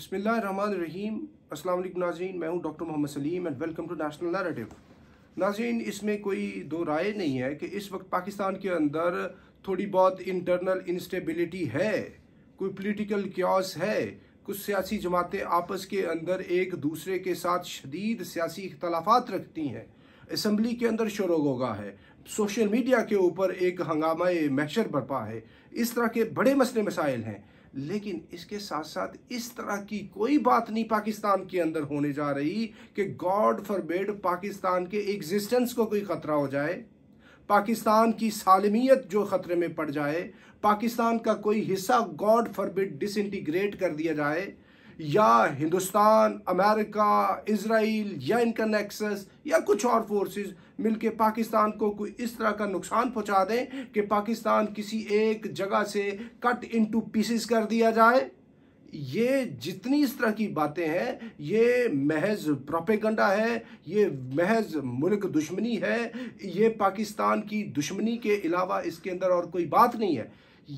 बसमिल रहीम असल नाजीन मैं हूं doctor Mohammad Salim and welcome to national narrative नाजीन इसमें कोई दो राय नहीं है कि इस वक्त पाकिस्तान के अंदर थोड़ी बहुत इंटरनल इंस्टेबिलिटी है कोई पॉलिटिकल क्योस है कुछ सियासी जमातें आपस के अंदर एक दूसरे के साथ शदीद सियासी अख्तलाफात रखती हैं इसम्बली के अंदर शोरगोगा है सोशल मीडिया के ऊपर एक हंगामा मैशर बरपा है इस तरह के बड़े मसले मसाइल हैं लेकिन इसके साथ साथ इस तरह की कोई बात नहीं पाकिस्तान के अंदर होने जा रही कि गॉड फॉर बेड पाकिस्तान के एग्जिस्टेंस को कोई ख़तरा हो जाए पाकिस्तान की सालमियत जो ख़तरे में पड़ जाए पाकिस्तान का कोई हिस्सा गॉड फॉर बेड डिसइंटीग्रेट कर दिया जाए या हिंदुस्तान अमेरिका इसराइल या इनका नेक्सस या कुछ और फोर्सेस मिलके पाकिस्तान को कोई इस तरह का नुकसान पहुंचा दें कि पाकिस्तान किसी एक जगह से कट इनटू पीसेस कर दिया जाए ये जितनी इस तरह की बातें हैं ये महज प्रोपेगंडा है ये महज मुल्क दुश्मनी है ये पाकिस्तान की दुश्मनी के अलावा इसके अंदर और कोई बात नहीं है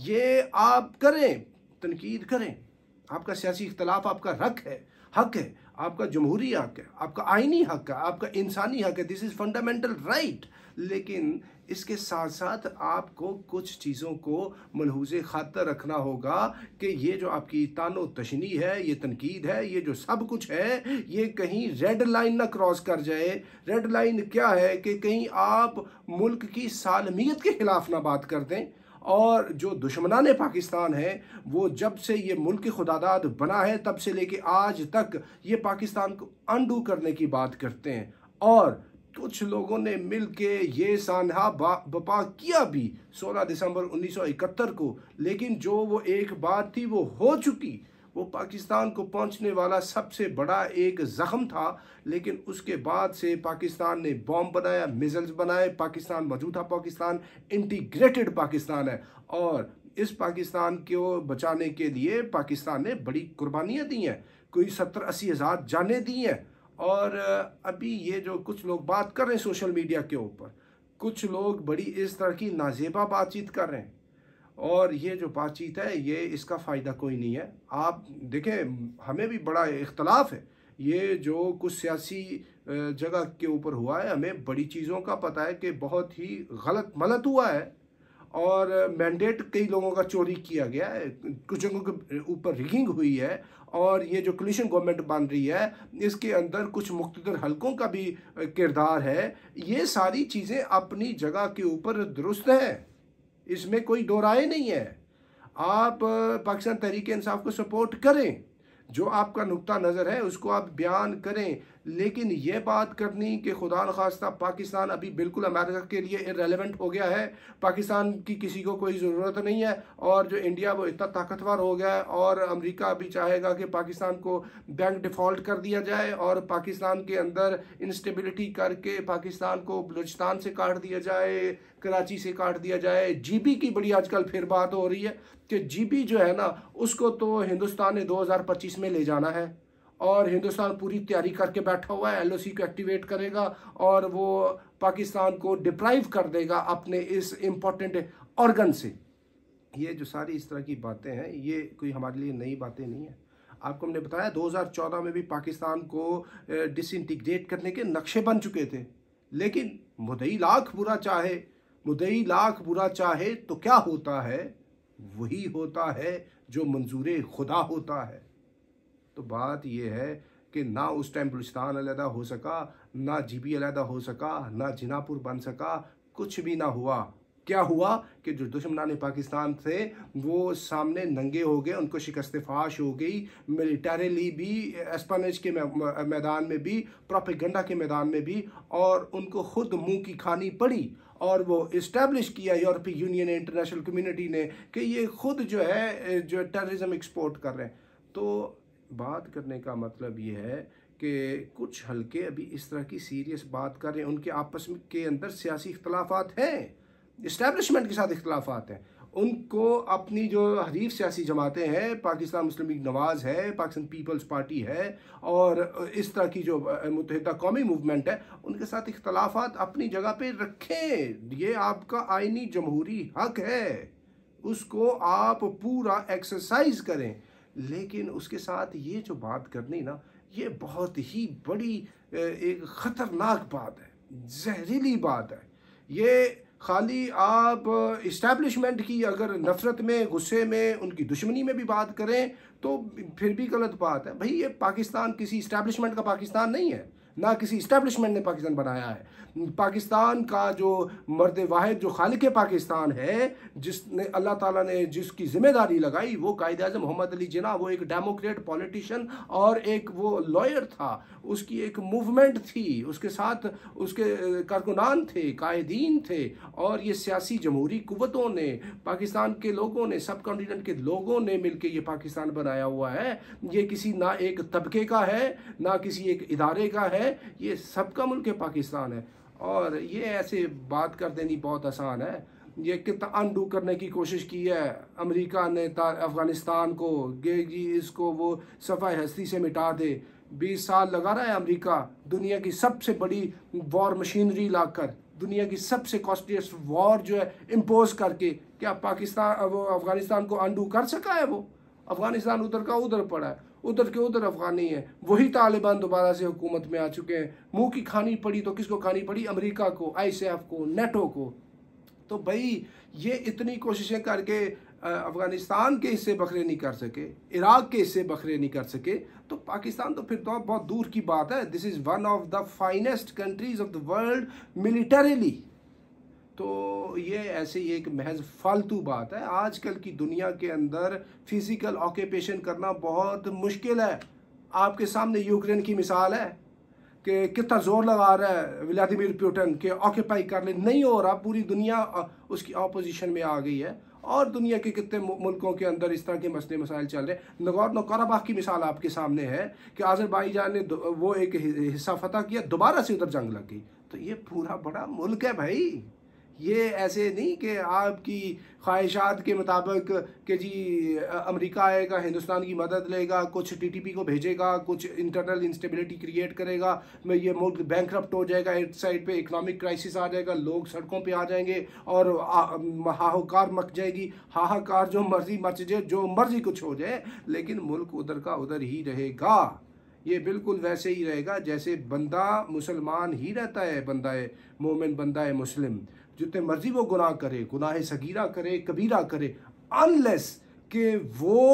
ये आप करें तनकीद करें आपका सियासी इख्तलाफ आपका रक है हक है आपका जमहूरी हक है आपका आइनी हक है आपका इंसानी हक है दिस इज़ फंडामेंटल राइट लेकिन इसके साथ साथ आपको कुछ चीज़ों को मलहूज खातर रखना होगा कि ये जो आपकी तानो तशनी है ये तनकीद है ये जो सब कुछ है ये कहीं रेड लाइन ना क्रॉस कर जाए रेड लाइन क्या है कि कहीं आप मुल्क की सालमियत के ख़िलाफ़ ना बात कर दें और जो दुश्मनान पाकिस्तान है वो जब से ये मुल्क खुदादाद बना है तब से लेके आज तक ये पाकिस्तान को अनडू करने की बात करते हैं और कुछ लोगों ने मिल के ये सानहा बपा किया भी 16 दिसंबर 1971 को लेकिन जो वो एक बात थी वो हो चुकी वो पाकिस्तान को पहुंचने वाला सबसे बड़ा एक ज़ख़म था लेकिन उसके बाद से पाकिस्तान ने बॉम्ब बनाया मिज़ल्स बनाए पाकिस्तान मौजूदा पाकिस्तान इंटीग्रेटेड पाकिस्तान है और इस पाकिस्तान को बचाने के लिए पाकिस्तान ने बड़ी कुर्बानियाँ दी हैं कोई सत्तर अस्सी हज़ार जाने दी हैं और अभी ये जो कुछ लोग बात कर रहे हैं सोशल मीडिया के ऊपर कुछ लोग बड़ी इस तरह की नाजेबा बातचीत कर रहे हैं और ये जो बातचीत है ये इसका फ़ायदा कोई नहीं है आप देखें हमें भी बड़ा इख्तलाफ है ये जो कुछ सियासी जगह के ऊपर हुआ है हमें बड़ी चीज़ों का पता है कि बहुत ही गलत मलत हुआ है और मैंडेट कई लोगों का चोरी किया गया है कुछ जगहों के ऊपर रिगिंग हुई है और ये जो कलिशन गवर्नमेंट बन रही है इसके अंदर कुछ मुख्तर हलकों का भी किरदार है ये सारी चीज़ें अपनी जगह के ऊपर दुरुस्त हैं इसमें कोई दो राय नहीं है आप पाकिस्तान तहरीक इंसाफ को सपोर्ट करें जो आपका नुकता नज़र है उसको आप बयान करें लेकिन यह बात करनी कि खुदा खास्ता पाकिस्तान अभी बिल्कुल अमेरिका के लिए इरेलीवेंट हो गया है पाकिस्तान की किसी को कोई ज़रूरत नहीं है और जो इंडिया वो इतना ताकतवर हो गया है और अमेरिका अभी चाहेगा कि पाकिस्तान को बैंक डिफ़ॉल्ट कर दिया जाए और पाकिस्तान के अंदर इंस्टेबिलिटी करके पाकिस्तान को बलूचिस्तान से काट दिया जाए कराची से काट दिया जाए जीबी की बड़ी आजकल फिर बात हो रही है कि जीबी जो है ना उसको तो हिंदुस्तान ने 2025 में ले जाना है और हिंदुस्तान पूरी तैयारी करके बैठा हुआ है एलओसी को एक्टिवेट करेगा और वो पाकिस्तान को डिप्राइव कर देगा अपने इस इम्पोर्टेंट ऑर्गन से ये जो सारी इस तरह की बातें हैं ये कोई हमारे लिए नई बातें नहीं हैं आपको हमने बताया 2014 में भी पाकिस्तान को डिसइंटीग्रेट करने के नक्शे बन चुके थे लेकिन मुदई लाख बुरा चाहे मुदई लाख बुरा चाहे तो क्या होता है वही होता है जो मंजूर खुदा होता है तो बात यह है कि ना उस टाइम बलुचिस्तान अलहदा हो सका ना जीबी अलहदा हो सका ना जिनापुर बन सका कुछ भी ना हुआ क्या हुआ कि जो दुश्मनान पाकिस्तान थे वो सामने नंगे हो गए उनको शिकस्त फाश हो गई मिलिटरीली भी एस्पनेज के मैदान में भी प्रोपेगंडा के मैदान में भी और उनको खुद मुंह की खानी पड़ी और वो इस्टेब्लिश किया यूरोपीय यूनियन इंटरनेशनल कम्युनिटी ने कि ये खुद जो है जो टेररिज्म एक्सपोर्ट कर रहे हैं तो बात करने का मतलब ये है कि कुछ हलके अभी इस तरह की सीरियस बात कर रहे हैं उनके आपस में के अंदर सियासी इख्तलाफात हैं इस्टेबलिशमेंट के साथ इख्तलाफात हैं उनको अपनी जो हरीफ सियासी जमातें हैं पाकिस्तान मुस्लिम लीग नवाज़ है पाकिस्तान पीपल्स पार्टी है और इस तरह की जो मुतहद कौमी मूवमेंट है उनके साथ इख्तलाफात अपनी जगह पे रखें ये आपका आइनी जमहूरी हक है उसको आप पूरा एक्सरसाइज करें लेकिन उसके साथ ये जो बात करनी ना ये बहुत ही बड़ी एक ख़तरनाक बात है जहरीली बात है ये खाली आप इस्टेब्लिशमेंट की अगर नफ़रत में गुस्से में उनकी दुश्मनी में भी बात करें तो फिर भी गलत बात है भाई ये पाकिस्तान किसी इस्टेब्लिशमेंट का पाकिस्तान नहीं है ना किसी इस्टेब्लिशमेंट ने पाकिस्तान बनाया है पाकिस्तान का जो मर्द वाहिद जो खालिक पाकिस्तान है जिसने अल्लाह ताला ने जिसकी जिम्मेदारी लगाई वो कायद अजम मोहम्मद अली जना वो एक डेमोक्रेट पॉलिटिशियन और एक वो लॉयर था उसकी एक मूवमेंट थी उसके साथ उसके कारकुनान थे कायदीन थे और ये सियासी जमहूरी कुतों ने पाकिस्तान के लोगों ने सब कॉन्टीनेंट के लोगों ने मिल ये पाकिस्तान बनाया हुआ है ये किसी ना एक तबके का है ना किसी एक इदारे का है है ये सबका मुल्क है पाकिस्तान है और ये ऐसे बात कर देनी बहुत आसान है ये कितना अनडू करने की कोशिश की है अमेरिका ने अफ़गानिस्तान को गेगी इसको वो सफ़ाई हस्ती से मिटा दे बीस साल लगा रहा है अमेरिका दुनिया की सबसे बड़ी वॉर मशीनरी लाकर दुनिया की सबसे कॉस्टलीस्ट वॉर जो है इम्पोज करके क्या पाकिस्तान वो अफ़गानिस्तान को अनडू कर सका है वो अफ़गानिस्तान उधर का उधर पड़ा है उधर के उधर अफगानी है वही तालिबान दोबारा से हुकूमत में आ चुके हैं मुंह की खानी पड़ी तो किसको खानी पड़ी अमेरिका को आईसीएफ को नेटो को तो भाई ये इतनी कोशिशें करके अफ़गानिस्तान के हिस्से बखरे नहीं कर सके इराक के हिस्से बखरे नहीं कर सके तो पाकिस्तान तो फिर तो बहुत दूर की बात है this is one of the finest countries of the world militarily तो ये ऐसे ही एक महज फालतू बात है आजकल की दुनिया के अंदर फिज़िकल ऑक्यूपेशन करना बहुत मुश्किल है आपके सामने यूक्रेन की मिसाल है कि कितना ज़ोर लगा रहा है व्लादिमिर पुटिन के ऑक्यूपाई कर ले नहीं हो रहा पूरी दुनिया उसकी अपोजिशन में आ गई है और दुनिया के कितने मुल्कों के अंदर इस तरह के मसले मसाइल चल रहे हैं नगौर कराबाग की मिसाल आपके सामने है कि आज़रबाईजान ने वो एक हिस्सा फतह किया दोबारा से उधर जंग लग गई तो ये पूरा बड़ा मुल्क है भाई ये ऐसे नहीं कि आपकी ख्वाहिशात के मुताबिक कि जी अमेरिका आएगा हिंदुस्तान की मदद लेगा कुछ टीटीपी को भेजेगा कुछ इंटरनल इंस्टेबिलिटी क्रिएट करेगा मैं ये मुल्क बैंक हो जाएगा एक साइड पे इकनॉमिक क्राइसिस आ जाएगा लोग सड़कों पे आ जाएंगे और हाहाकार मच जाएगी हाहाकार जो मर्जी मच जाए जो मर्जी कुछ हो जाए लेकिन मुल्क उधर का उधर ही रहेगा ये बिल्कुल वैसे ही रहेगा जैसे बंदा मुसलमान ही रहता है बंदा है मोमिन बंदा है मुस्लिम जितने मर्जी वो गुनाह करे गुनाह सगीरा करे कबीरा करे अनलेस कि वो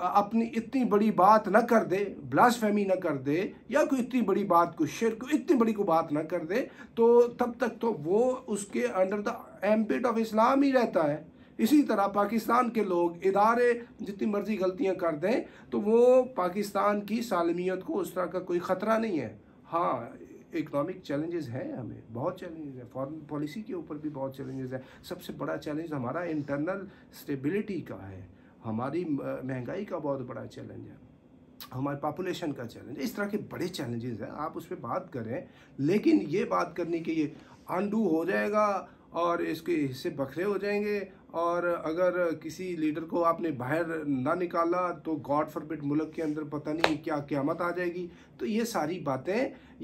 अपनी इतनी बड़ी बात ना कर दे फहमी ना कर दे या कोई इतनी बड़ी बात को शेर को इतनी बड़ी को बात ना कर दे तो तब तक तो वो उसके under the ambit of Islam ही रहता है इसी तरह पाकिस्तान के लोग इदारे जितनी मर्जी गलतियां कर दें तो वो पाकिस्तान की सालमियत को उस तरह का कोई ख़तरा नहीं है हाँ इकनॉमिक चैलेंजेस हैं हमें बहुत चैलेंजेस हैं फॉरेन पॉलिसी के ऊपर भी बहुत चैलेंजेस हैं सबसे बड़ा चैलेंज हमारा इंटरनल स्टेबिलिटी का है हमारी महंगाई का बहुत बड़ा चैलेंज है हमारे पॉपुलेशन का चैलेंज इस तरह के बड़े चैलेंजेस हैं आप उस पर बात करें लेकिन ये बात करने के ये आंडू हो जाएगा और इसके हिस्से बखरे हो जाएंगे और अगर किसी लीडर को आपने बाहर ना निकाला तो गॉड फॉरबिट मुल्क के अंदर पता नहीं क्या क्यामत आ जाएगी तो ये सारी बातें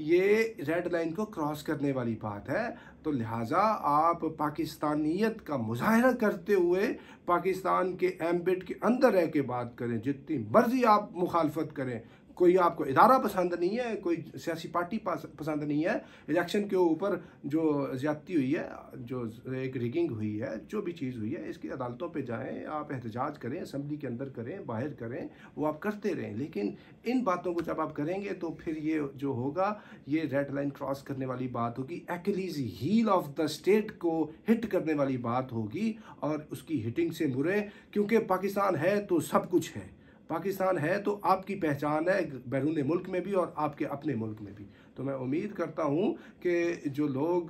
ये रेड लाइन को क्रॉस करने वाली बात है तो लिहाजा आप पाकिस्तानियत का मुजाहरा करते हुए पाकिस्तान के एम्बिट के अंदर रह के बात करें जितनी मर्ज़ी आप मुखालफत करें कोई आपको इदारा पसंद नहीं है कोई सियासी पार्टी पसंद नहीं है इलेक्शन के ऊपर जो ज्यादती हुई है जो एक रिगिंग हुई है जो भी चीज़ हुई है इसकी अदालतों पे जाएं आप एहतजाज करें असम्बली के अंदर करें बाहर करें वो आप करते रहें लेकिन इन बातों को जब आप करेंगे तो फिर ये जो होगा ये रेड लाइन क्रॉस करने वाली बात होगी Achilles heel of the state को हिट करने वाली बात होगी और उसकी हिटिंग से मुरे क्योंकि पाकिस्तान है तो सब कुछ है पाकिस्तान है तो आपकी पहचान है बैरून मुल्क में भी और आपके अपने मुल्क में भी तो मैं उम्मीद करता हूँ कि जो लोग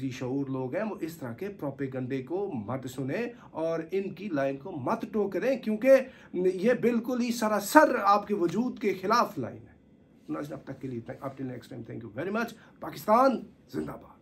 जी शूर लोग हैं वो इस तरह के प्रोपेगंडे को मत सुने और इनकी लाइन को मत टोकरें क्योंकि ये बिल्कुल ही सरासर आपके वजूद के ख़िलाफ़ लाइन है अब तो तक के लिए अब till next time thank you very much Pakistan जिंदाबाद